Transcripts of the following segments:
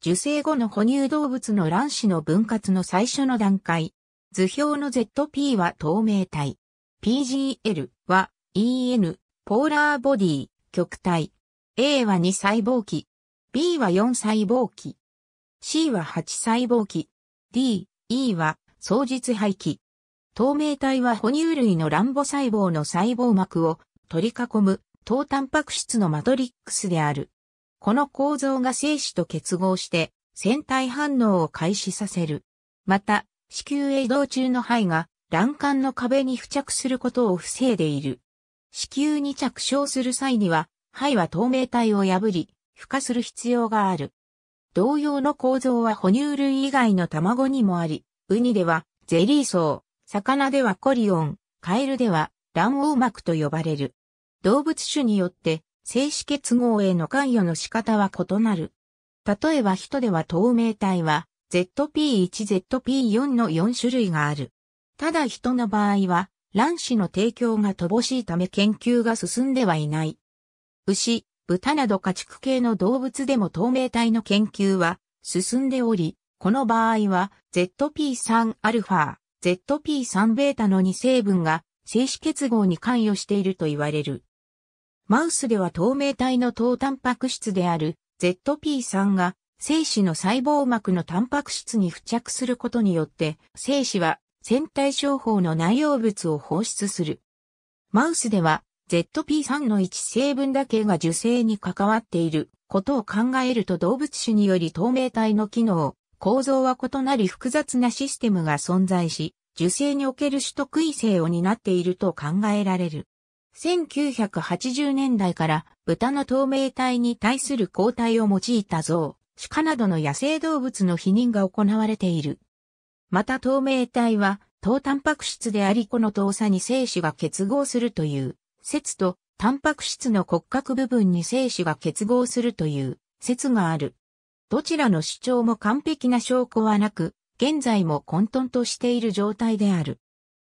受精後の哺乳動物の卵子の分割の最初の段階。図表の ZP は透明体。PGL は EN、ポーラーボディ、極体。A は2細胞期。B は4細胞期。C は8細胞期。D、E は双実廃棄。透明体は哺乳類の卵母細胞の細胞膜を取り囲む、糖タンパク質のマトリックスである。この構造が精子と結合して、腺体反応を開始させる。また、子宮へ移動中の肺が卵管の壁に付着することを防いでいる。子宮に着床する際には、肺は透明体を破り、孵化する必要がある。同様の構造は哺乳類以外の卵にもあり、ウニではゼリー層、魚ではコリオン、カエルでは卵黄膜と呼ばれる。動物種によって静止結合への関与の仕方は異なる。例えば人では透明体は ZP1ZP4 の4種類がある。ただ人の場合は卵子の提供が乏しいため研究が進んではいない。牛、豚など家畜系の動物でも透明体の研究は進んでおり、この場合は ZP3α、ZP3β の2成分が静止結合に関与していると言われる。マウスでは透明体の糖タンパク質である ZP3 が精子の細胞膜のタンパク質に付着することによって精子は戦体症法の内容物を放出する。マウスでは ZP3 の1成分だけが受精に関わっていることを考えると動物種により透明体の機能、構造は異なり複雑なシステムが存在し、受精における種と異性を担っていると考えられる。1980年代から豚の透明体に対する抗体を用いた像、鹿などの野生動物の否認が行われている。また透明体は、糖タンパク質でありこの動作に精子が結合するという説と、タンパク質の骨格部分に精子が結合するという説がある。どちらの主張も完璧な証拠はなく、現在も混沌としている状態である。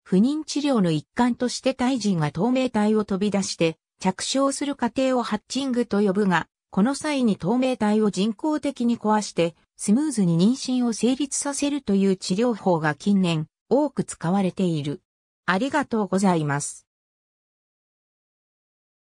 不妊治療の一環として胎児が透明体を飛び出して着床する過程をハッチングと呼ぶが、この際に透明体を人工的に壊してスムーズに妊娠を成立させるという治療法が近年多く使われている。ありがとうございます。